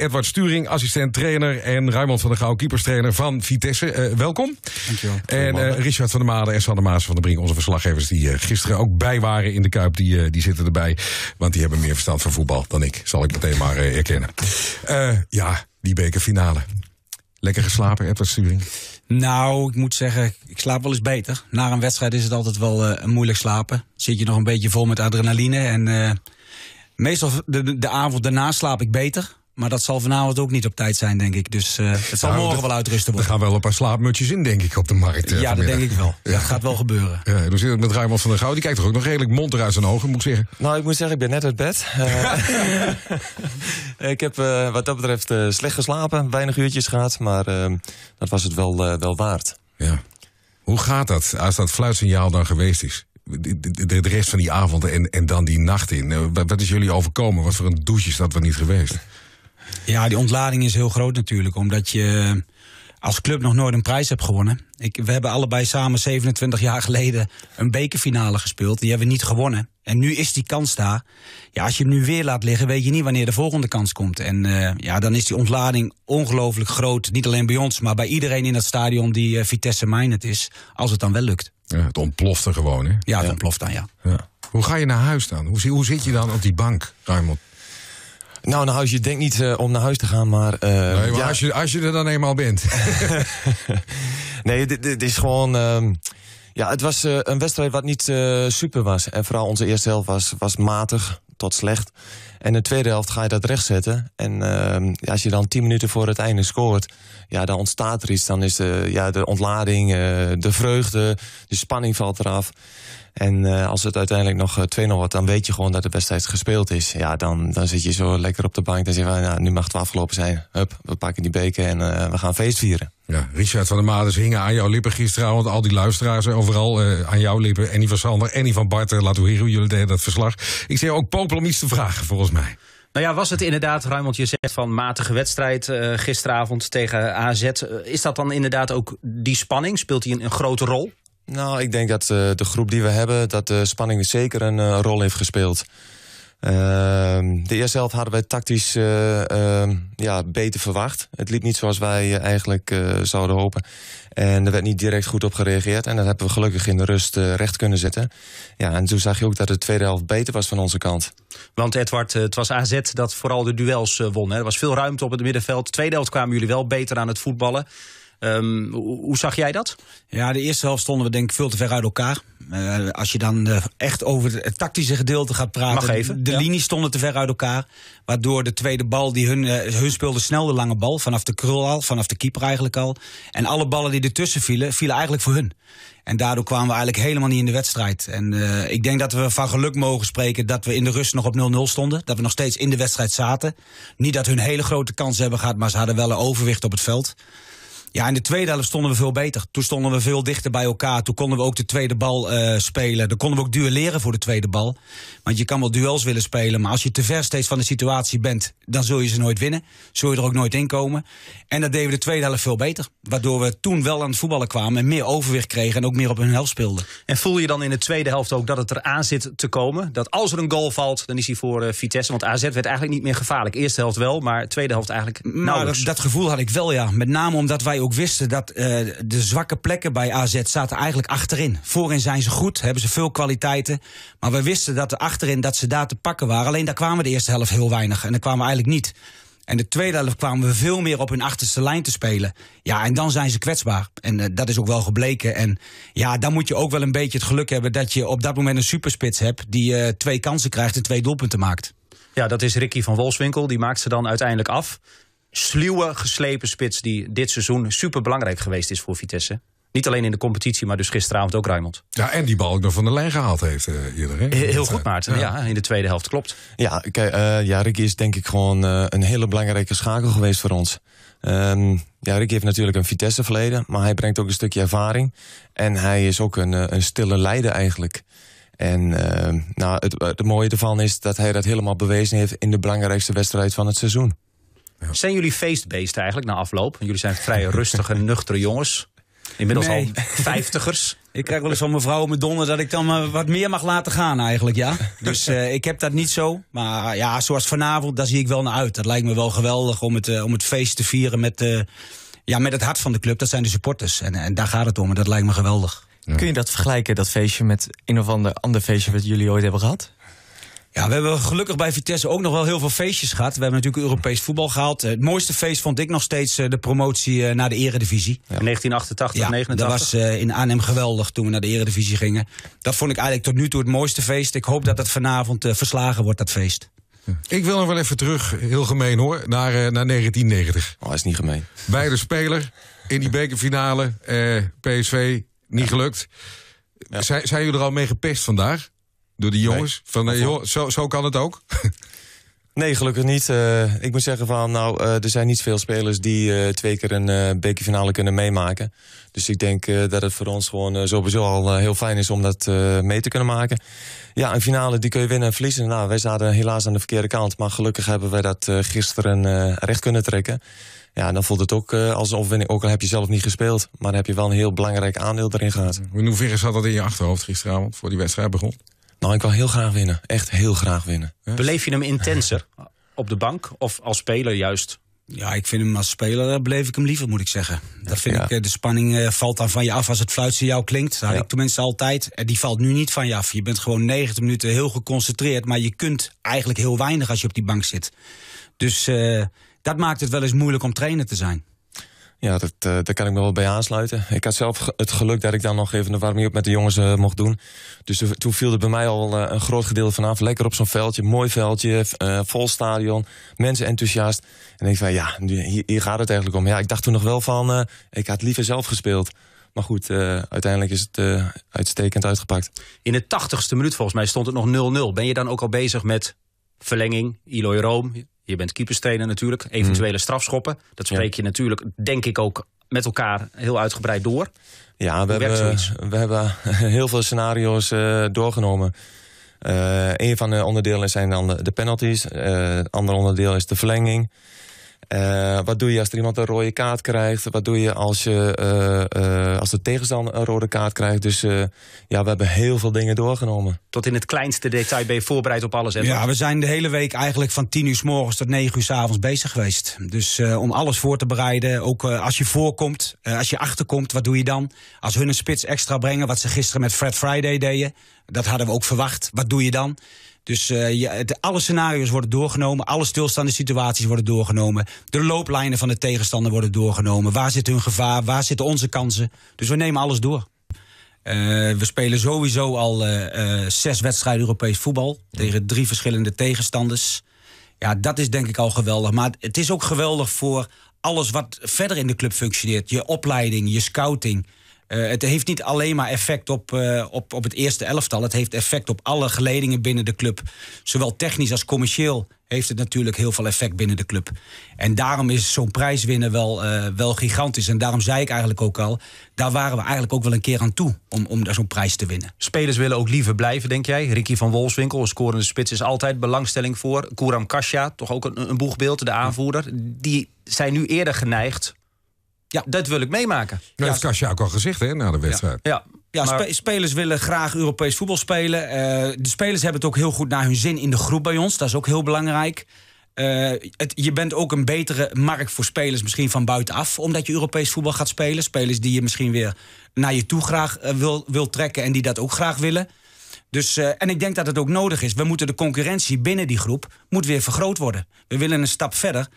Edward Sturing, assistent trainer. En Raymond van der Gouw, keeperstrainer van Vitesse. Eh, welkom. Dankjewel. En eh, Richard van der Made en Sanne Maas van der Brink, onze verslaggevers die eh, gisteren ook bij waren in de Kuip. Die, die zitten erbij. Want die hebben meer verstand van voetbal dan ik. Zal ik meteen maar erkennen. ja, die bekerfinale. Lekker geslapen, Edward Sturing? Nou, ik moet zeggen, ik slaap wel eens beter. Na een wedstrijd is het altijd wel uh, moeilijk slapen. Zit je nog een beetje vol met adrenaline. En meestal de, de avond daarna slaap ik beter. Maar dat zal vanavond ook niet op tijd zijn, denk ik. Dus eh, het zal nou, morgen wel uitrusten worden. Er gaan wel een paar slaapmutjes in, denk ik, op de markt. Eh, ja, dat denk ik wel. Dat gaat wel gebeuren. Ja, dus met Raymond van der Gouw, die kijkt toch ook nog redelijk monter uit zijn ogen, moet ik zeggen. Nou, ik moet zeggen, ik ben net uit bed. Eh, ik heb wat dat betreft slecht geslapen, weinig uurtjes gehad. Maar ehm, dat was het wel, wel waard. Ja. Hoe gaat dat, als dat fluitsignaal dan geweest is? de, rest van die avond en, en dan die nacht in. Wat, is jullie overkomen? Wat voor een douche is dat wel niet geweest? Ja, die ontlading is heel groot natuurlijk. Omdat je eh, als club nog nooit een prijs hebt gewonnen. Ik, we hebben allebei samen 27 jaar geleden een bekerfinale gespeeld. Die hebben we niet gewonnen. En nu is die kans daar. Ja, als je hem nu weer laat liggen, weet je niet wanneer de volgende kans komt. En eh, ja, dan is die ontlading ongelooflijk groot. Niet alleen bij ons, maar bij iedereen in dat stadion die eh, Vitesse Vitesse het is. Als het dan wel lukt. Ja, het ontplofte gewoon, hè? Ja, het ontploft dan, ja. ja. Hoe ga je naar huis dan? Hoe, hoe zit je dan op die bank, Raimond? Nou, naar nou, huis. Je denkt niet eh, om naar huis te gaan, maar... Eh, maar als, je, als je er dan eenmaal bent. nee, dit, is gewoon... Ehm, ja, het was eh, een wedstrijd wat niet super was. En vooral onze eerste helft was, was matig tot slecht. En de tweede helft ga je dat rechtzetten. En ehm, ja, als je dan tien minuten voor het einde scoort... ja, dan ontstaat er iets. Dan is de, ja, de ontlading, de vreugde, de spanning valt eraf. En eh, als het uiteindelijk nog 2-0 eh, wordt, dan weet je gewoon dat de wedstrijd gespeeld is. Ja, dan, dan zit je zo lekker op de bank. Dan zeg je, nou, nu mag het afgelopen zijn. Hup, we pakken die beker en eh, we gaan feest vieren. Ja, Richard van der Maders hingen aan jouw lippen gisteravond. Al die luisteraars overal aan jouw lippen. En die van Sander en die van Bart. laten we horen jullie deden dat verslag. Ik zei ook popel om iets te vragen, volgens mij. Nou ja, was het inderdaad, Ruimond, je zegt van matige wedstrijd gisteravond tegen AZ. is dat dan inderdaad ook die spanning? Speelt die een grote rol? Nou, ik denk dat eh, de groep die we hebben, dat de spanning zeker een eh, rol heeft gespeeld. Ehm, de eerste helft hadden wij tactisch eh, ehm, ja, beter verwacht. Het liep niet zoals wij eigenlijk zouden hopen. En er werd niet direct goed op gereageerd. En dat hebben we gelukkig in de rust recht kunnen zetten. Ja, en toen zag je ook dat de tweede helft beter was van onze kant. Want Edward, het was AZ dat vooral de duels won. Hè? Er was veel ruimte op het middenveld. De tweede helft kwamen jullie wel beter aan het voetballen. Ehm, hoe, zag jij dat? Ja, de eerste helft stonden we denk ik veel te ver uit elkaar. Eh, als je dan eh, echt over het tactische gedeelte gaat praten. Even, de linies stonden te ver uit elkaar. Waardoor de tweede bal die hun, uh, hun speelde snel de lange bal. Vanaf de krul al, vanaf de keeper eigenlijk al. En alle ballen die ertussen vielen, vielen eigenlijk voor hun. En daardoor kwamen we eigenlijk helemaal niet in de wedstrijd. En ik denk dat we van geluk mogen spreken dat we in de rust nog op 0-0 stonden. Dat we nog steeds in de wedstrijd zaten. Niet dat hun hele grote kans hebben gehad, maar ze hadden wel een overwicht op het veld. Ja, in de tweede helft stonden we veel beter. Toen stonden we veel dichter bij elkaar. Toen konden we ook de tweede bal eh, spelen. Dan konden we ook duelleren voor de tweede bal. Want je kan wel duels willen spelen. Maar als je te ver steeds van de situatie bent, dan zul je ze nooit winnen. Zul je er ook nooit in komen. En dat deden we de tweede helft veel beter. Waardoor we toen wel aan het voetballen kwamen. En meer overwicht kregen. En ook meer op hun helft speelden. En voel je dan in de tweede helft ook dat het eraan zit te komen? Dat als er een goal valt, dan is hij voor eh, Vitesse. Want AZ werd eigenlijk niet meer gevaarlijk. Eerste helft wel, maar tweede helft eigenlijk. Nou, dat, dat gevoel had ik wel, ja. Met name omdat wij ook wisten dat eh, de zwakke plekken bij AZ zaten eigenlijk achterin. Voorin zijn ze goed, hebben ze veel kwaliteiten. Maar we wisten dat achterin dat ze daar te pakken waren. Alleen daar kwamen de eerste helft heel weinig. En daar kwamen we eigenlijk niet. En de tweede helft kwamen we veel meer op hun achterste lijn te spelen. Ja, en dan zijn ze kwetsbaar. En eh, dat is ook wel gebleken. En ja, dan moet je ook wel een beetje het geluk hebben dat je op dat moment een superspits hebt die eh, twee kansen krijgt en twee doelpunten maakt. Ja, dat is Ricky van Wolfswinkel. Die maakt ze dan uiteindelijk af sluwe, geslepen spits die dit seizoen super belangrijk geweest is voor Vitesse. Niet alleen in de competitie, maar dus gisteravond ook Rijmond. Ja, en die bal ook nog van de lijn gehaald heeft eh, Heel goed, eh, Maarten. Ja. in de tweede helft, klopt. Ja, kijk, uh, ja, is denk ik gewoon een hele belangrijke schakel geweest voor ons. Um, ja, heeft natuurlijk een Vitesse-verleden, maar hij brengt ook een stukje ervaring. En hij is ook een, een stille leider eigenlijk. En ehm, nou, het mooie ervan is dat hij dat helemaal bewezen heeft in de belangrijkste wedstrijd van het seizoen. Zijn jullie feestbeesten eigenlijk na afloop? Jullie zijn vrij rustige, nuchtere jongens. Inmiddels al vijftigers. Ik krijg wel eens van mevrouw op mijn donder dat ik dan wat meer mag laten gaan eigenlijk, ja. Dus eh, ik heb dat niet zo. Maar eh, ja, zoals vanavond, daar zie ik wel naar uit. Dat lijkt me wel geweldig om het, eh, om het feest te vieren met, ja, met het hart van de club. Dat zijn de supporters. En, en daar gaat het om en dat lijkt me geweldig. Kun je dat vergelijken, dat feestje, met een of ander, ander feestje wat jullie ooit hebben gehad? Ja, we hebben gelukkig bij Vitesse ook nog wel heel veel feestjes gehad. We hebben natuurlijk Europees voetbal gehaald. Het mooiste feest vond ik nog steeds eh, de promotie eh, naar de Eredivisie. 1988, ja, Dat was eh, in Arnhem geweldig toen we naar de Eredivisie gingen. Dat vond ik eigenlijk tot nu toe het mooiste feest. Ik hoop dat dat vanavond verslagen wordt, dat feest. Ik wil nog wel even terug, heel gemeen hoor, naar, naar 1990. Oh, is niet gemeen. Bij de speler in die bekerfinale, eh, PSV, niet gelukt. Zijn, zijn jullie er al mee gepest vandaag? Door de jongens? Van, eh, zo, zo kan het ook? Nee, gelukkig niet. Uh, ik moet zeggen van, nou, eh, er zijn niet veel spelers die twee keer een bekerfinale kunnen meemaken. Dus ik denk dat het voor ons gewoon sowieso al heel fijn is om dat mee te kunnen maken. Ja, een finale die kun je winnen en verliezen. Nou, wij zaten helaas aan de verkeerde kant, maar gelukkig hebben wij dat gisteren recht kunnen trekken. Ja, dan voelt het ook als een overwinning. Ook al heb je zelf niet gespeeld, maar dan heb je wel een heel belangrijk aandeel erin gehad. In hoeverre zat dat in je achterhoofd gisteravond voor die wedstrijd begon? Nou, ik wil heel graag winnen. Echt heel graag winnen. Beleef je hem intenser op de bank of als speler juist? Ja, ik vind hem als speler eh, Beleef ik hem liever, moet ik zeggen. Dat vind ik, eh, de spanning eh, valt dan van je af als het fluitje jou klinkt. Dat had ik tenminste altijd. En die valt nu niet van je af. Je bent gewoon 90 minuten heel geconcentreerd. Maar je kunt eigenlijk heel weinig als je op die bank zit. Dus dat maakt het wel eens moeilijk om trainer te zijn. Ja, dat, eh, daar kan ik me wel bij aansluiten. Ik had zelf het geluk dat ik dan nog even de warming op met de jongens eh, mocht doen. Dus toen viel er bij mij al eh, een groot gedeelte vanavond Lekker op zo'n veldje, mooi veldje, vol stadion, mensen enthousiast. En ik van ja, nu, hier, gaat het eigenlijk om. Ja, ik dacht toen nog wel van, ik had liever zelf gespeeld. Maar goed, uiteindelijk is het uitstekend uitgepakt. In de tachtigste minuut volgens mij stond het nog 0-0. Ben je dan ook al bezig met verlenging, Eloy Room? Je bent keeperstrainer natuurlijk. Eventuele mhm. strafschoppen. Dat spreek je natuurlijk, denk ik ook, met elkaar heel uitgebreid door. Ja, we, hebben, we hebben heel veel scenario's eh, doorgenomen. Uh, een van de onderdelen zijn dan de penalties. het eh, andere onderdeel is de verlenging. Eh, wat doe je als er iemand een rode kaart krijgt? Wat doe je als, je, eh, eh, als de tegenstander een rode kaart krijgt? Dus ja, we hebben heel veel dingen doorgenomen. Tot in het kleinste detail ben je voorbereid op alles. Ja, we zijn de hele week eigenlijk van 10 uur s morgens tot 9 uur s avonds bezig geweest. Dus om alles voor te bereiden. Ook als je voorkomt, als je achterkomt, wat doe je dan? Als hun een spits extra brengen, wat ze gisteren met Fred Friday deden. Dat hadden we ook verwacht. Wat doe je dan? Dus eh, alle scenario's worden doorgenomen. Alle stilstaande situaties worden doorgenomen. De looplijnen van de tegenstander worden doorgenomen. Waar zit hun gevaar? Waar zitten onze kansen? Dus we nemen alles door. Eh, we spelen sowieso al eh, zes wedstrijden Europees voetbal. Tegen drie verschillende tegenstanders. Ja, dat is denk ik al geweldig. Maar het is ook geweldig voor alles wat verder in de club functioneert. Je opleiding, je scouting. Eh, het heeft niet alleen maar effect op, eh, op, op het eerste elftal. Het heeft effect op alle geledingen binnen de club. Zowel technisch als commercieel heeft het natuurlijk heel veel effect binnen de club. En daarom is zo'n prijs winnen wel, eh, wel gigantisch. En daarom zei ik eigenlijk ook al, daar waren we eigenlijk ook wel een keer aan toe om, om daar zo'n prijs te winnen. Spelers willen ook liever blijven, denk jij? Ricky van Wolfswinkel, scorende spits, is altijd belangstelling voor. Kouram Kasia, toch ook een, een boegbeeld, de aanvoerder. Die zijn nu eerder geneigd ja. Dat wil ik meemaken. Nou, dat heeft Kastje ook al gezegd hè, na de wedstrijd. Ja, ja, spelers willen graag Europees voetbal spelen. Eh, de spelers hebben het ook heel goed naar hun zin in de groep bij ons. Dat is ook heel belangrijk. Eh, je bent ook een betere markt voor spelers misschien van buitenaf. Omdat je Europees voetbal gaat spelen. Spelers die je misschien weer naar je toe graag eh, wil, wil trekken. En die dat ook graag willen. Dus, en ik denk dat het ook nodig is. We moeten de concurrentie binnen die groep moet weer vergroot worden. We willen een stap verder.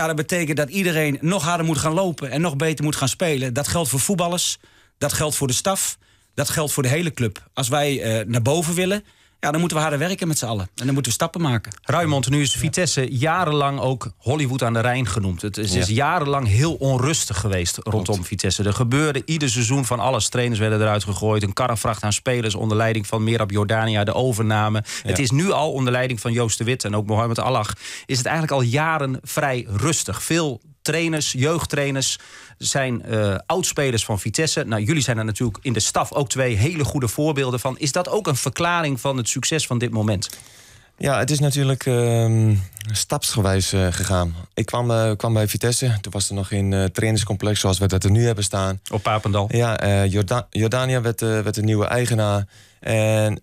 Ja, dat betekent dat iedereen nog harder moet gaan lopen en nog beter moet gaan spelen. Dat geldt voor voetballers, dat geldt voor de staf, dat geldt voor de hele club. Als wij eh, naar boven willen, ja, dan moeten we harder werken met z'n allen. En dan moeten we stappen maken. Ruimond, nu is Vitesse jarenlang ook Hollywood aan de Rijn genoemd. Het is, is jarenlang heel onrustig geweest rondom Vitesse. Er gebeurde ieder seizoen van alles. Trainers werden eruit gegooid. Een karrevracht aan spelers onder leiding van Merab Jordania, de overname. Het is nu al onder leiding van Joost de Wit en ook Mohammed Allag. Is het eigenlijk al jaren vrij rustig. Veel trainers, jeugdtrainers. Zijn eh, oudspelers van Vitesse. Nou, jullie zijn er natuurlijk in de staf ook twee hele goede voorbeelden van. Is dat ook een verklaring van het succes van dit moment? Ja, het is natuurlijk ehm, stapsgewijs eh, gegaan. Ik kwam, eh, kwam bij Vitesse. Toen was er nog geen trainerscomplex zoals we dat er nu hebben staan. Op Papendal? Ja, Jordania werd, werd de nieuwe eigenaar. En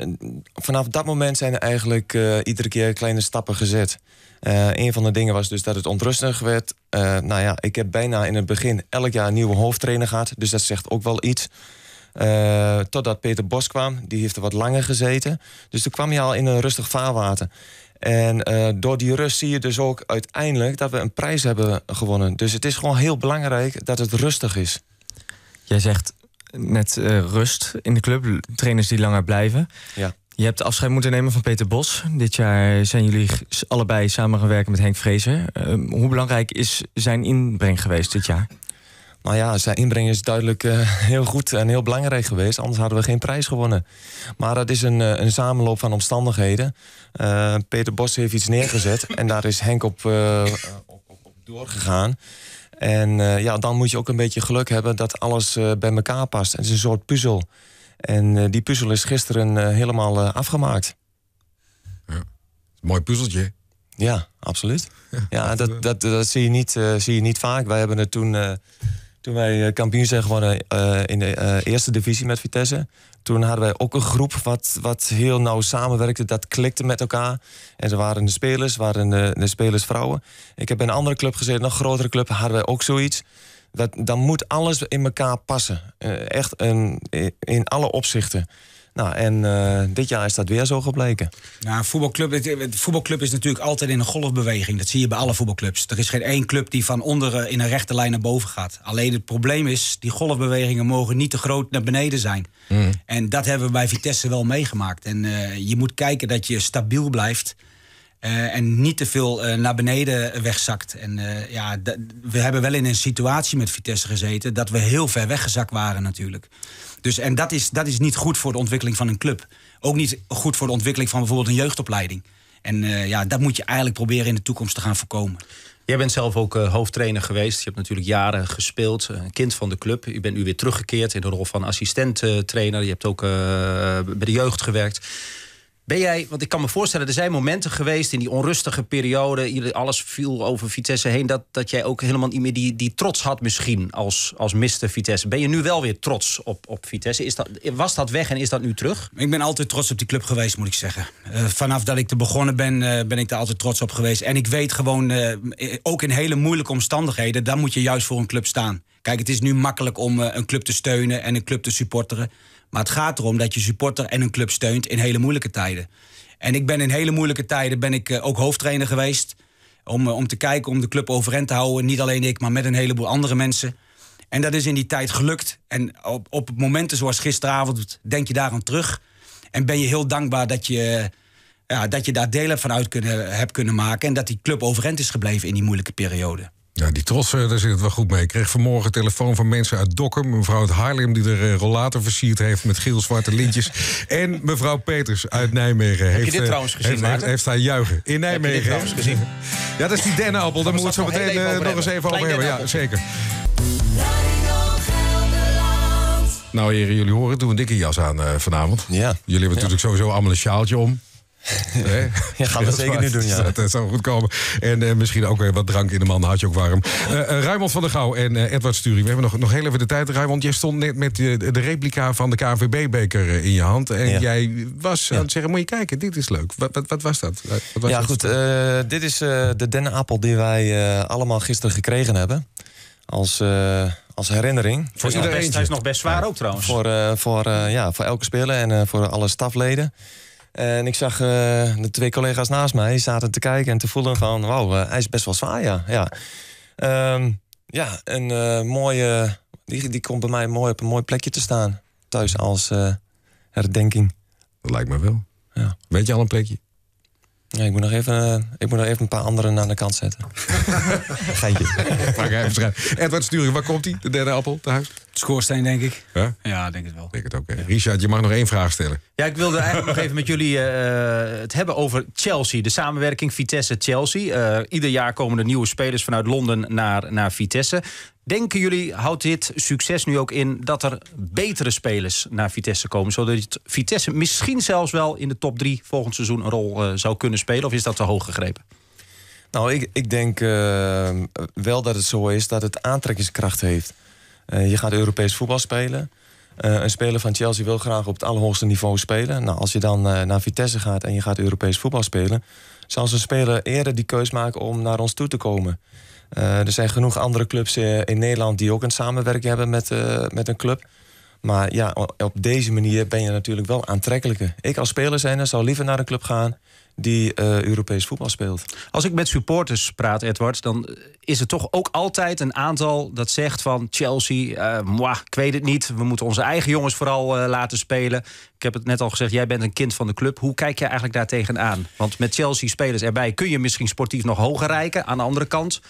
vanaf dat moment zijn er eigenlijk eh, iedere keer kleine stappen gezet. Eh, een van de dingen was dus dat het ontrustig werd. Eh, nou ja, ik heb bijna in het begin elk jaar een nieuwe hoofdtrainer gehad. Dus dat zegt ook wel iets. totdat Peter Bos kwam, die heeft er wat langer gezeten. Dus toen kwam je al in een rustig vaarwater. En door die rust zie je dus ook uiteindelijk dat we een prijs hebben gewonnen. Dus het is gewoon heel belangrijk dat het rustig is. Jij zegt net eh, rust in de club. Trainers die langer blijven. Ja. Je hebt afscheid moeten nemen van Peter Bos. Dit jaar zijn jullie allebei samen gaan werken met Henk Vrezer. Ehm, hoe belangrijk is zijn inbreng geweest dit jaar? Nou ja, zijn inbreng is duidelijk eh, heel goed en heel belangrijk geweest. Anders hadden we geen prijs gewonnen. Maar dat is een, eh, een samenloop van omstandigheden. Peter Bos heeft iets neergezet en daar is Henk op, op, op, op doorgegaan. En eh, ja, dan moet je ook een beetje geluk hebben dat alles eh, bij elkaar past. Het is een soort puzzel. En eh, die puzzel is gisteren helemaal afgemaakt. Ja, mooi puzzeltje. Ja, absoluut. Ja, ja dat, dat, dat, zie, je niet, zie je niet vaak. Wij hebben het toen toen wij eh, kampioen zijn geworden eh, in de eh, eerste divisie met Vitesse. Toen hadden wij ook een groep wat, wat heel nauw samenwerkte. Dat klikte met elkaar. En ze waren de spelers, waren de, spelersvrouwen. Ik heb in een andere club gezeten, nog grotere club. Hadden wij ook zoiets. Dat, dan moet alles in elkaar passen. echt een, in alle opzichten. Nou, en eh, dit jaar is dat weer zo gebleken. Nou, een voetbalclub, het, voetbalclub is natuurlijk altijd in een golfbeweging. Dat zie je bij alle voetbalclubs. Er is geen één club die van onderen eh, in een rechte lijn naar boven gaat. Alleen het probleem is, die golfbewegingen mogen niet te groot naar beneden zijn. Hmm. En dat hebben we bij Vitesse wel meegemaakt. En eh, je moet kijken dat je stabiel blijft. Eh, en niet te veel eh, naar beneden wegzakt. En eh, ja, we hebben wel in een situatie met Vitesse gezeten dat we heel ver weggezakt waren natuurlijk. Dus, en dat is, dat is niet goed voor de ontwikkeling van een club. Ook niet goed voor de ontwikkeling van bijvoorbeeld een jeugdopleiding. En ja, dat moet je eigenlijk proberen in de toekomst te gaan voorkomen. Jij bent zelf ook hoofdtrainer geweest. Je hebt natuurlijk jaren gespeeld, een kind van de club. U bent nu weer teruggekeerd in de rol van assistent-trainer. Je hebt ook bij de jeugd gewerkt. Ben jij, want ik kan me voorstellen, er zijn momenten geweest in die onrustige periode, alles viel over Vitesse heen, dat, dat jij ook helemaal niet meer die, die trots had misschien als, als mister Vitesse. Ben je nu wel weer trots op, op Vitesse? Is dat, was dat weg en is dat nu terug? Ik ben altijd trots op die club geweest, moet ik zeggen. Eh, vanaf dat ik er begonnen ben, eh, ben ik daar altijd trots op geweest. En ik weet gewoon, eh, ook in hele moeilijke omstandigheden, dan moet je juist voor een club staan. Kijk, het is nu makkelijk om een club te steunen en een club te supporteren. Maar het gaat erom dat je supporter en een club steunt in hele moeilijke tijden. En ik ben in hele moeilijke tijden ben ik, eh, ook hoofdtrainer geweest. Om, eh, om te kijken, om de club overeind te houden. Niet alleen ik, maar met een heleboel andere mensen. En dat is in die tijd gelukt. En op, op momenten zoals gisteravond denk je daar aan terug. En ben je heel dankbaar dat je, eh, ja, dat je daar delen van uit kunnen, hebt kunnen maken. En dat die club overeind is gebleven in die moeilijke periode. Ja, die trots, eh, daar zit het wel goed mee. Ik kreeg vanmorgen telefoon van mensen uit Dokkum. Mevrouw uit Haarlem, die er eh, rollator versierd heeft met geel-zwarte lintjes. en mevrouw Peters uit Nijmegen. Heb heeft, je dit eh, trouwens gezien, heeft, heeft, haar juichen. In Nijmegen. Heb je dit gezien? Ja, dat is die dennenappel. Daar moeten we het zo meteen nog eens even over hebben. Ja, zeker. Nou heren, jullie horen, doen een dikke jas aan vanavond. Ja. Jullie hebben natuurlijk sowieso allemaal een sjaaltje om. Nee? Ja, gaan we zeker nu doen, ja. Dat, zou goed komen. En eh, misschien ook weer wat drank in de man, had je ook warm. Uh, eh, eh, Ruimond van der Gouw en Edward Sturing. We hebben nog, nog heel even de tijd, Ruimond. Jij stond net met de, de replica van de kvb beker in je hand. En jij was aan het zeggen, moet je kijken, dit is leuk. Wat, wat, wat was dat? ja, goed. dit is de dennenappel die wij allemaal gisteren gekregen hebben. Als, als herinnering. Voor iedereen. Hij is nog best zwaar ook trouwens. Voor, voor, ja, voor elke speler en voor alle stafleden. En ik zag eh, de twee collega's naast mij zaten te kijken en te voelen van... wauw, eh, hij is best wel zwaar, ja. Ja, ehm, ja een eh, mooie... Die, die komt bij mij mooi op een mooi plekje te staan. Thuis als herdenking. Dat lijkt me wel. Ja. Weet je al een plekje? Ja, ik, moet nog even, ik moet nog even een paar anderen aan de kant zetten. Geintje. Edward Sturing, waar komt hij? De derde appel, thuis? Schoorsteen, denk ik. Ja, denk het wel. Denk het ook. Richard, je mag nog één vraag stellen. Ja, ik wilde eigenlijk nog even met jullie eh, eh, het hebben over Chelsea. De samenwerking Vitesse-Chelsea. Eh, ieder jaar komen er nieuwe spelers vanuit Londen naar, naar Vitesse. Denken jullie, houdt dit succes nu ook in dat er betere spelers naar Vitesse komen? Zodat Vitesse misschien zelfs wel in de top drie volgend seizoen een rol zou kunnen spelen? Of is dat te hoog gegrepen? Nou, ik, ik denk wel dat het zo is dat het aantrekkingskracht heeft. Eh, je gaat Europees voetbal spelen. Eh, een speler van Chelsea wil graag op het allerhoogste niveau spelen. Nou, als je dan eh, naar Vitesse gaat en je gaat Europees voetbal spelen, zal zo'n speler eerder die keus maken om naar ons toe te komen. er zijn genoeg andere clubs in Nederland die ook een samenwerking hebben met, met een club. Maar ja, op deze manier ben je natuurlijk wel aantrekkelijker. Ik als speler zijn, zou liever naar een club gaan die uh, Europees voetbal speelt. Als ik met supporters praat, Edward, dan is er toch ook altijd een aantal dat zegt van Chelsea, uh, ik weet het niet. We moeten onze eigen jongens vooral eh, laten spelen. Ik heb het net al gezegd, jij bent een kind van de club. Hoe kijk je eigenlijk daartegen aan? Want met Chelsea spelers erbij kun je misschien sportief nog hoger reiken. Aan de andere kant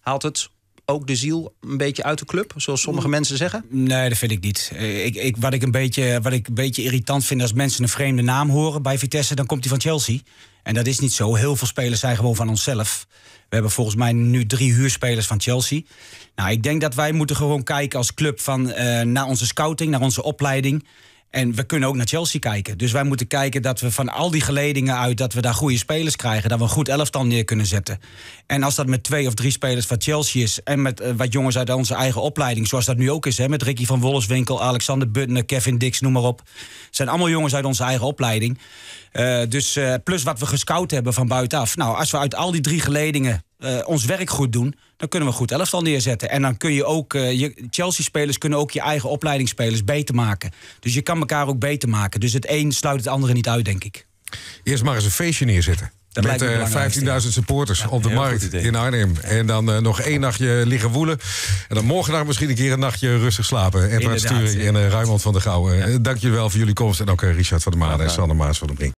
haalt het ook de ziel een beetje uit de club, zoals sommige mm. mensen zeggen? Nee, dat vind ik niet. Eh, ik, ik, wat, ik een beetje, wat ik een beetje irritant vind als mensen een vreemde naam horen bij Vitesse, dan komt hij van Chelsea. En dat is niet zo. Heel veel spelers zijn gewoon van onszelf. We hebben volgens mij nu drie huurspelers van Chelsea. Nou, ik denk dat wij moeten gewoon kijken als club van, uh, naar onze scouting, naar onze opleiding. En we kunnen ook naar Chelsea kijken. Dus wij moeten kijken dat we van al die geledingen uit... dat we daar goede spelers krijgen. Dat we een goed elftal neer kunnen zetten. En als dat met twee of drie spelers van Chelsea is... en met eh, wat jongens uit onze eigen opleiding... zoals dat nu ook is, hè, met Ricky van Wolleswinkel... Alexander Butner, Kevin Dix, noem maar op. zijn allemaal jongens uit onze eigen opleiding. Eh, dus eh, plus wat we gescout hebben van buitenaf. Nou, als we uit al die drie geledingen eh, ons werk goed doen, dan kunnen we goed elftal neerzetten. En dan kun je ook, eh, Chelsea-spelers kunnen ook je eigen opleidingsspelers beter maken. Dus je kan elkaar ook beter maken. Dus het een sluit het andere niet uit, denk ik. Eerst maar eens een feestje neerzetten. met 15.000 eh, supporters op de markt in Arnhem. En dan nog één nachtje liggen woelen. En dan morgennacht misschien een keer een nachtje rustig slapen. En Sturing en uh, Ruimond van der Gouwen. Dankjewel Dank jullie wel voor jullie komst. En ook Richard van der Maan en Sander Maas van de Brink.